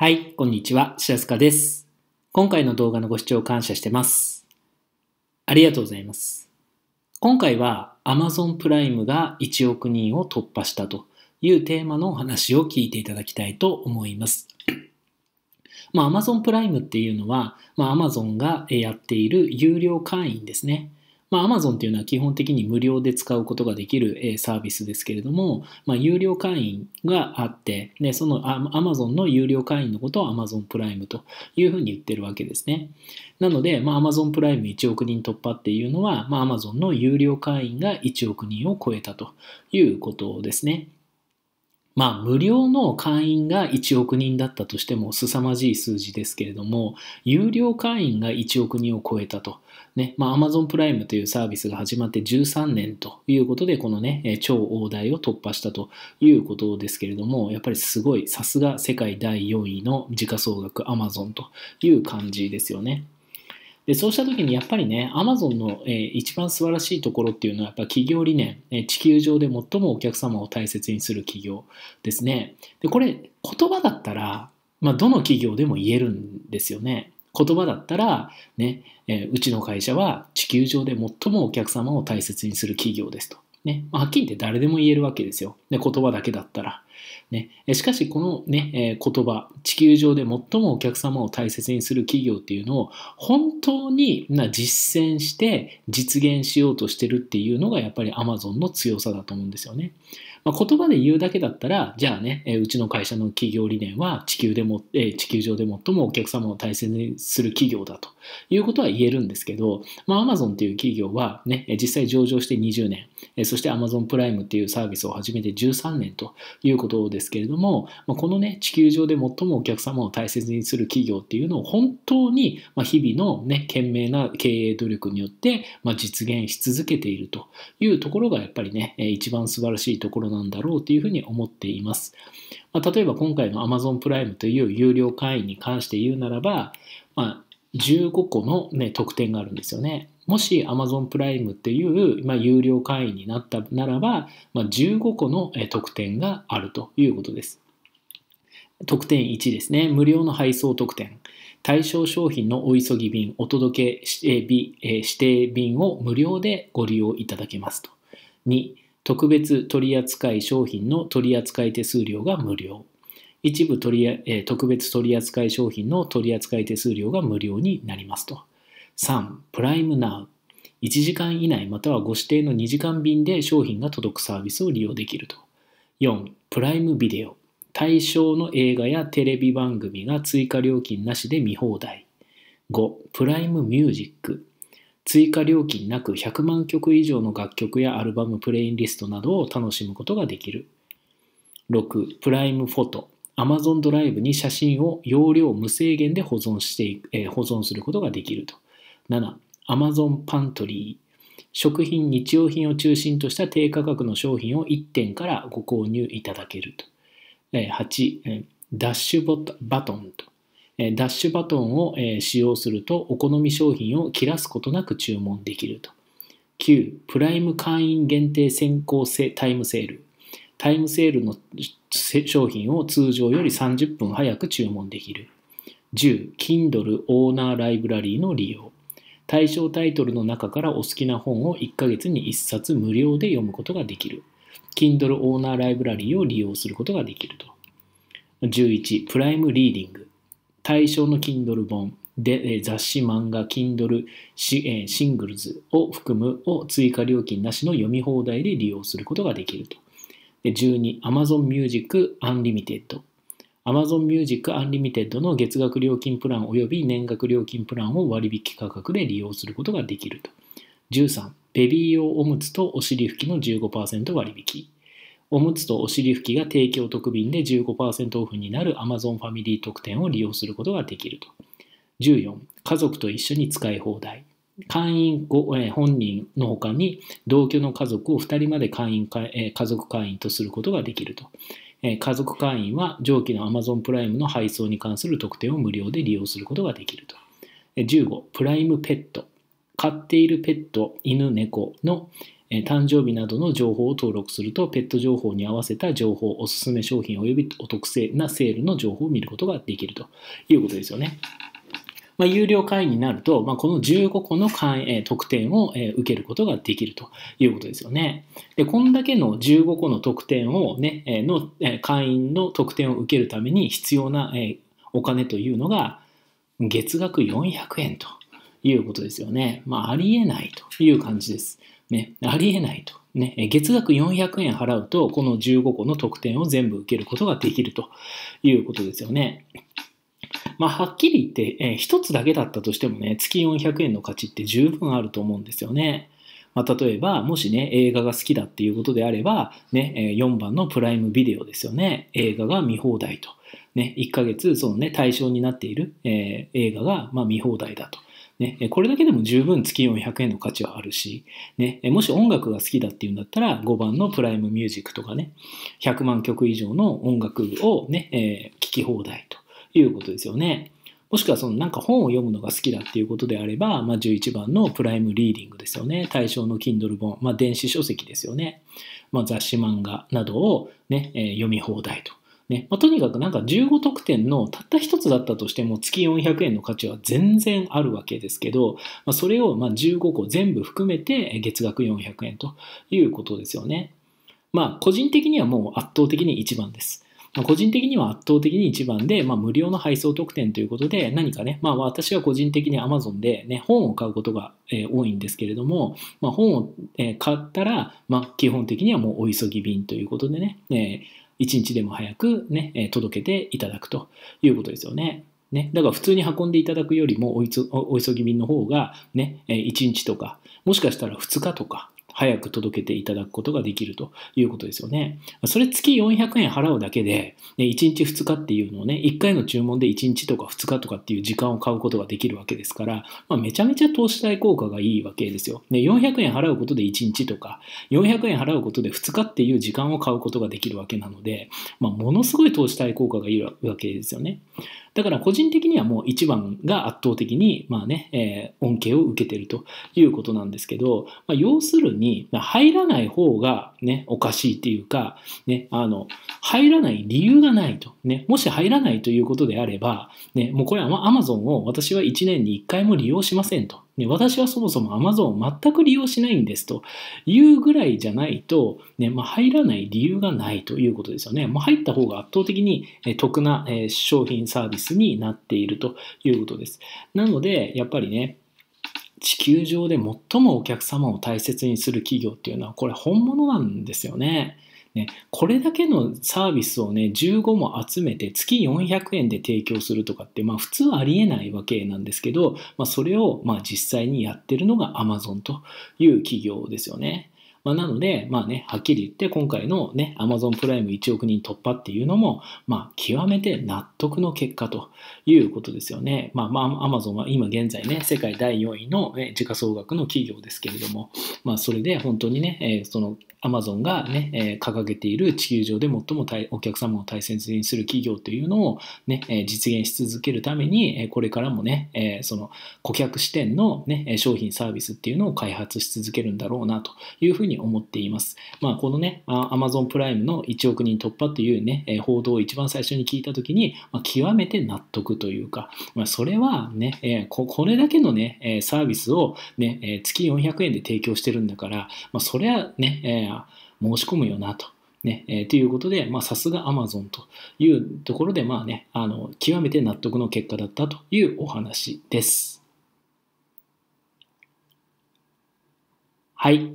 はい、こんにちは、白塚です。今回の動画のご視聴感謝してます。ありがとうございます。今回は Amazon プライムが1億人を突破したというテーマのお話を聞いていただきたいと思います。まあ、Amazon プライムっていうのは、まあ、Amazon がやっている有料会員ですね。まあ、Amazon っていうのは基本的に無料で使うことができるサービスですけれども、まあ、有料会員があって、で、その Amazon の有料会員のことを Amazon プライムというふうに言ってるわけですね。なので、まあ、Amazon プライム1億人突破っていうのは、まあ、Amazon の有料会員が1億人を超えたということですね。まあ、無料の会員が1億人だったとしても凄まじい数字ですけれども、有料会員が1億人を超えたと。ね、まあ、Amazon プライムというサービスが始まって13年ということで、このね、超大台を突破したということですけれども、やっぱりすごい、さすが世界第4位の時価総額 Amazon という感じですよね。でそうした時にやっぱりね、アマゾンの、えー、一番素晴らしいところっていうのはやっぱ企業理念、え地球上で最もお客様を大切にする企業ですね。でこれ言葉だったら、まあ、どの企業でも言えるんですよね。言葉だったらね、ねえー、うちの会社は地球上で最もお客様を大切にする企業ですと。ねまあ、はっきり言って誰でも言えるわけですよ。で言葉だけだったら。ね、しかしこの、ね、言葉地球上で最もお客様を大切にする企業っていうのを本当に実践して実現しようとしてるっていうのがやっぱりアマゾンの強さだと思うんですよね。まあ、言葉で言うだけだったら、じゃあね、えうちの会社の企業理念は地球でも、え地球上で最もお客様を大切にする企業だということは言えるんですけど、まあ、Amazon という企業はね、実際上場して20年、えそして Amazon プライムというサービスを始めて13年ということですけれども、まこのね、地球上で最もお客様を大切にする企業っていうのを本当に日々のね、懸命な経営努力によって実現し続けているというところがやっぱりね、一番素晴らしいところなんだろうというふうに思っています。まあ、例えば今回の Amazon プライムという有料会員に関して言うならば、まあ、15個の、ね、特典があるんですよね。もし Amazon プライムっていう、まあ、有料会員になったならば、まあ、15個の特典があるということです。特典1ですね。無料の配送特典。対象商品のお急ぎ便、お届け指定便を無料でご利用いただけますと。2、特別取扱商品の取扱手数料が無料一部取り、特別取扱商品の取扱手数料が無料になりますと3プライムナウ1時間以内またはご指定の2時間便で商品が届くサービスを利用できると4プライムビデオ対象の映画やテレビ番組が追加料金なしで見放題5プライムミュージック追加料金なく100万曲以上の楽曲やアルバムプレインリストなどを楽しむことができる。6. プライムフォト。Amazon ドライブに写真を容量無制限で保存してえー、保存することができると。7. Amazon パントリー。食品、日用品を中心とした低価格の商品を1点からご購入いただけると。8. ダッシュボトバトンと。ダッシュバトンを使用するとお好み商品を切らすことなく注文できると。9、プライム会員限定先行タイムセール。タイムセールの商品を通常より30分早く注文できる。10、Kindle オーナーライブラリーの利用。対象タイトルの中からお好きな本を1ヶ月に1冊無料で読むことができる。Kindle オーナーライブラリーを利用することができると。11、プライムリーディング。対象の Kindle 本で雑誌漫画 Kindle シ,、えシングルズを含むを追加料金なしの読み放題で利用することができると。で12 Amazon Music Unlimited Amazon Music Unlimited の月額料金プラン及び年額料金プランを割引価格で利用することができると。13ベビー用おむつとお尻拭きの15%割引。おむつとお尻拭きが提供特便で15%オフになる Amazon ファミリー特典を利用することができると。14、家族と一緒に使い放題。会員ご、え本人の他に同居の家族を2人まで会員か、え家族会員とすることができると。え家族会員は上記の Amazon プライムの配送に関する特典を無料で利用することができると。15、プライムペット。飼っているペット、犬、猫の誕生日などの情報を登録すると、ペット情報に合わせた情報、おすすめ商品およびお得性なセールの情報を見ることができるということですよね。まあ、有料会員になると、まあ、この15個の会、特典を、受けることができるということですよね。で、こんだけの15個の特典をね、の、会員の特典を受けるために必要な、お金というのが、月額400円ということですよね。まあ、ありえないという感じです。ね、ありえないと。ね、月額400円払うと、この15個の特典を全部受けることができるということですよね。まあ、はっきり言って、えー、1つだけだったとしてもね、月400円の価値って十分あると思うんですよね。まあ、例えば、もしね、映画が好きだっていうことであれば、ね、4番のプライムビデオですよね。映画が見放題と。ね、1ヶ月、そのね、対象になっている、えー、映画が、ま見放題だと。ね、これだけでも十分月400円の価値はあるし、ね、もし音楽が好きだっていうんだったら5番のプライムミュージックとかね、100万曲以上の音楽をね、えー、聴き放題ということですよね。もしくはそのなんか本を読むのが好きだっていうことであれば、まあ、11番のプライムリーディングですよね。対象の Kindle 本、まあ、電子書籍ですよね。まあ、雑誌漫画などをね、えー、読み放題とねまあ、とにかくなんか15得点のたった1つだったとしても月400円の価値は全然あるわけですけど、まあ、それをま15個全部含めて月額400円ということですよね。まあ個人的にはもう圧倒的に一番です。個人的には圧倒的に一番で、まあ、無料の配送特典ということで、何かね、まあ、私は個人的に Amazon で、ね、本を買うことが、多いんですけれども、まあ、本を、買ったら、まあ、基本的にはもうお急ぎ便ということでね、えー一日でも早くね、届けていただくということですよね。ね、だから普通に運んでいただくよりもお急ぎ便の方がね、1日とか、もしかしたら2日とか、早く届けていただくことができるということですよね。それ月400円払うだけで、1日2日っていうのをね、1回の注文で1日とか2日とかっていう時間を買うことができるわけですから、まあ、めちゃめちゃ投資対効果がいいわけですよ。ね、400円払うことで1日とか、400円払うことで2日っていう時間を買うことができるわけなので、まあ、ものすごい投資対効果がいいわけですよね。だから個人的にはもう1番が圧倒的に、まあね、えー、恩恵を受けてるということなんですけど、まあ、要するに、入らない方がね、おかしいっていうか、ね、あの、入らない理由がないと。ね、もし入らないということであれば、ね、もうこれはアマゾンを私は1年に1回も利用しませんと。ね、私はそもそも Amazon を全く利用しないんですというぐらいじゃないと、ねまあ、入らない理由がないということですよね。ま入った方が圧倒的に得な商品サービスになっているということです。なので、やっぱりね、地球上で最もお客様を大切にする企業っていうのは、これ本物なんですよね。ね、これだけのサービスをね、15も集めて月400円で提供するとかって、まあ普通ありえないわけなんですけど、まあそれをまあ実際にやってるのがアマゾンという企業ですよね。まあ、なので、まあね、はっきり言って今回のね、Amazon プライム1億人突破っていうのも、まあ、極めて納得の結果ということですよね。まあ、まあ、Amazon は今現在ね、世界第4位の、ね、時価総額の企業ですけれども、まあ、それで本当にね、えー、その、アマゾンがね、えー、掲げている地球上で最もお客様を大切にする企業というのをね、えー、実現し続けるために、えー、これからもね、えー、その顧客視点のね、商品サービスっていうのを開発し続けるんだろうなというふうにに思っています。まあ、このね、Amazon プライムの1億人突破というね、報道を一番最初に聞いたときに、まあ、極めて納得というか、まあ、それはね、えこ、これだけのね、サービスをね、え月400円で提供してるんだから、まあ、それはね、え申し込むよなと。ね、えー、ということで、まさすが Amazon というところで、まあね、あの、極めて納得の結果だったというお話です。はい。